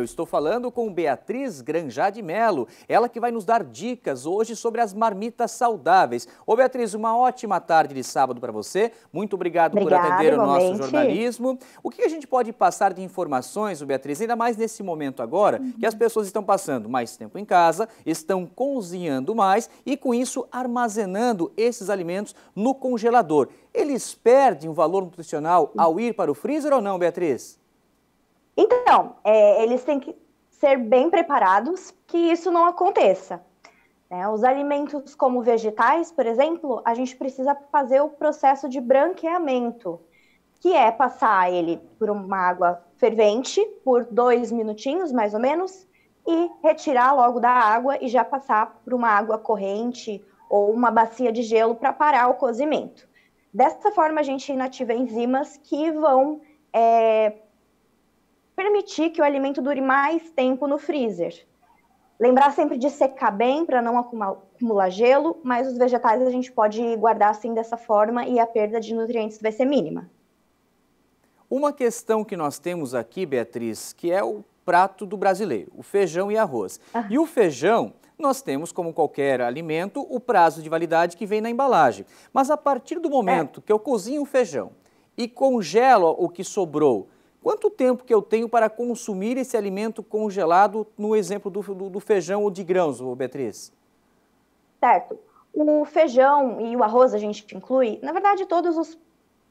Eu estou falando com Beatriz Granjá de Melo, ela que vai nos dar dicas hoje sobre as marmitas saudáveis. Ô Beatriz, uma ótima tarde de sábado para você, muito obrigado Obrigada, por atender o nosso jornalismo. O que a gente pode passar de informações, Beatriz, ainda mais nesse momento agora, uhum. que as pessoas estão passando mais tempo em casa, estão cozinhando mais e com isso armazenando esses alimentos no congelador. Eles perdem o valor nutricional uhum. ao ir para o freezer ou não, Beatriz? Então, é, eles têm que ser bem preparados que isso não aconteça. Né? Os alimentos como vegetais, por exemplo, a gente precisa fazer o processo de branqueamento, que é passar ele por uma água fervente por dois minutinhos, mais ou menos, e retirar logo da água e já passar por uma água corrente ou uma bacia de gelo para parar o cozimento. Dessa forma, a gente inativa enzimas que vão é, permitir que o alimento dure mais tempo no freezer. Lembrar sempre de secar bem para não acumular gelo, mas os vegetais a gente pode guardar assim dessa forma e a perda de nutrientes vai ser mínima. Uma questão que nós temos aqui, Beatriz, que é o prato do brasileiro, o feijão e arroz. Ah. E o feijão, nós temos, como qualquer alimento, o prazo de validade que vem na embalagem. Mas a partir do momento é. que eu cozinho o feijão e congelo o que sobrou, Quanto tempo que eu tenho para consumir esse alimento congelado, no exemplo do, do, do feijão ou de grãos, Beatriz? Certo. O feijão e o arroz a gente inclui, na verdade, todos os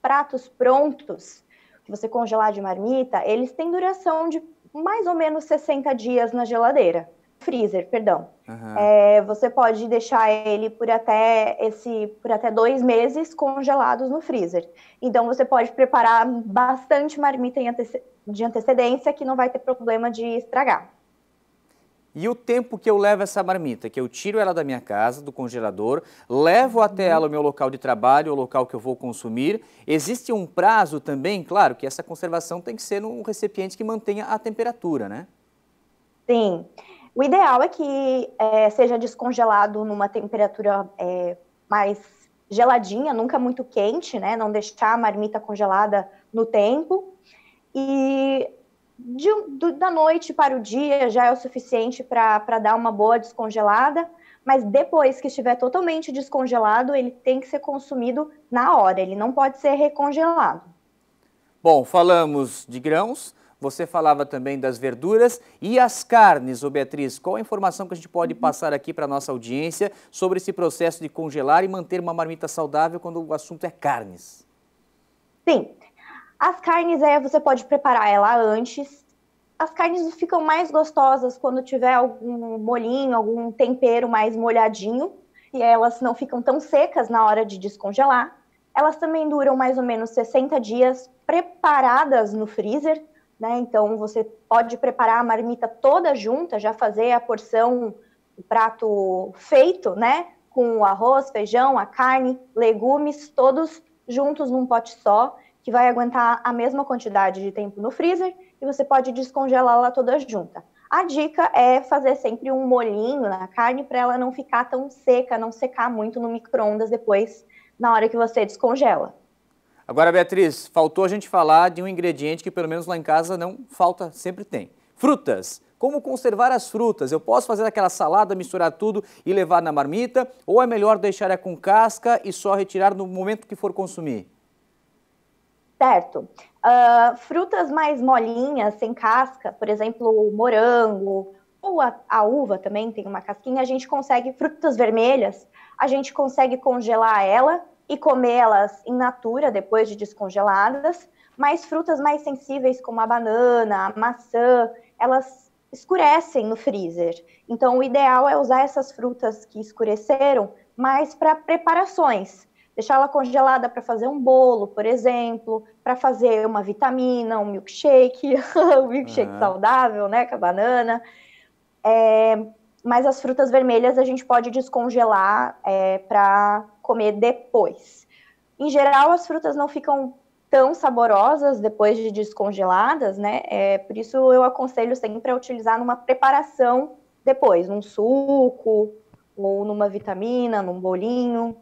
pratos prontos que você congelar de marmita, eles têm duração de mais ou menos 60 dias na geladeira freezer, perdão. Uhum. É, você pode deixar ele por até esse, por até dois meses congelados no freezer. Então você pode preparar bastante marmita de antecedência que não vai ter problema de estragar. E o tempo que eu levo essa marmita, que eu tiro ela da minha casa, do congelador, levo até uhum. ela o meu local de trabalho, o local que eu vou consumir. Existe um prazo também, claro, que essa conservação tem que ser num recipiente que mantenha a temperatura, né? Sim. O ideal é que é, seja descongelado numa temperatura é, mais geladinha, nunca muito quente, né? Não deixar a marmita congelada no tempo. E de, do, da noite para o dia já é o suficiente para dar uma boa descongelada, mas depois que estiver totalmente descongelado, ele tem que ser consumido na hora, ele não pode ser recongelado. Bom, falamos de grãos, você falava também das verduras e as carnes, ô Beatriz. Qual a informação que a gente pode uhum. passar aqui para a nossa audiência sobre esse processo de congelar e manter uma marmita saudável quando o assunto é carnes? Sim. As carnes, é, você pode preparar ela antes. As carnes ficam mais gostosas quando tiver algum molhinho, algum tempero mais molhadinho. E elas não ficam tão secas na hora de descongelar. Elas também duram mais ou menos 60 dias preparadas no freezer, né? Então você pode preparar a marmita toda junta, já fazer a porção, o prato feito, né? Com o arroz, feijão, a carne, legumes, todos juntos num pote só, que vai aguentar a mesma quantidade de tempo no freezer e você pode descongelá-la toda junta. A dica é fazer sempre um molhinho na carne para ela não ficar tão seca, não secar muito no micro-ondas depois, na hora que você descongela. Agora, Beatriz, faltou a gente falar de um ingrediente que pelo menos lá em casa não falta, sempre tem. Frutas. Como conservar as frutas? Eu posso fazer aquela salada, misturar tudo e levar na marmita? Ou é melhor deixar ela com casca e só retirar no momento que for consumir? Certo. Uh, frutas mais molinhas, sem casca, por exemplo, morango ou a, a uva também tem uma casquinha, a gente consegue, frutas vermelhas, a gente consegue congelar ela e comê-las em natura, depois de descongeladas, mas frutas mais sensíveis, como a banana, a maçã, elas escurecem no freezer. Então, o ideal é usar essas frutas que escureceram mais para preparações. Deixar ela congelada para fazer um bolo, por exemplo, para fazer uma vitamina, um milkshake, um milkshake uhum. saudável, né, com a banana. É, mas as frutas vermelhas a gente pode descongelar é, para comer depois. Em geral, as frutas não ficam tão saborosas depois de descongeladas, né? É, por isso eu aconselho sempre a utilizar numa preparação depois, num suco ou numa vitamina, num bolinho.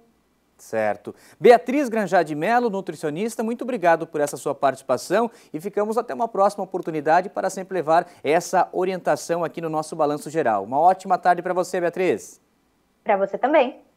Certo. Beatriz Granjade Melo, nutricionista, muito obrigado por essa sua participação e ficamos até uma próxima oportunidade para sempre levar essa orientação aqui no nosso Balanço Geral. Uma ótima tarde para você, Beatriz. Para você também.